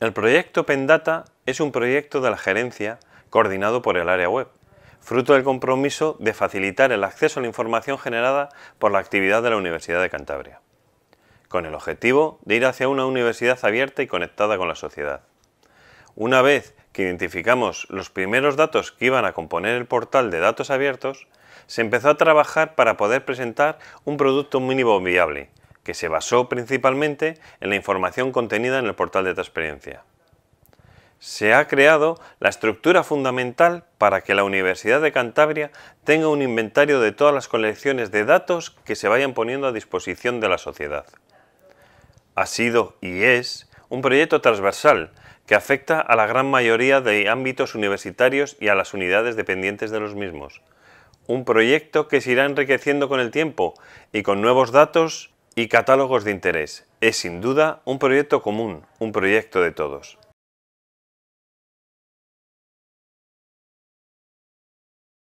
El proyecto Pendata es un proyecto de la gerencia coordinado por el área web, fruto del compromiso de facilitar el acceso a la información generada por la actividad de la Universidad de Cantabria, con el objetivo de ir hacia una universidad abierta y conectada con la sociedad. Una vez que identificamos los primeros datos que iban a componer el portal de datos abiertos, se empezó a trabajar para poder presentar un producto mínimo viable, que se basó principalmente en la información contenida en el portal de transparencia. Se ha creado la estructura fundamental para que la Universidad de Cantabria tenga un inventario de todas las colecciones de datos que se vayan poniendo a disposición de la sociedad. Ha sido y es un proyecto transversal que afecta a la gran mayoría de ámbitos universitarios y a las unidades dependientes de los mismos. Un proyecto que se irá enriqueciendo con el tiempo y con nuevos datos y catálogos de interés. Es sin duda un proyecto común, un proyecto de todos.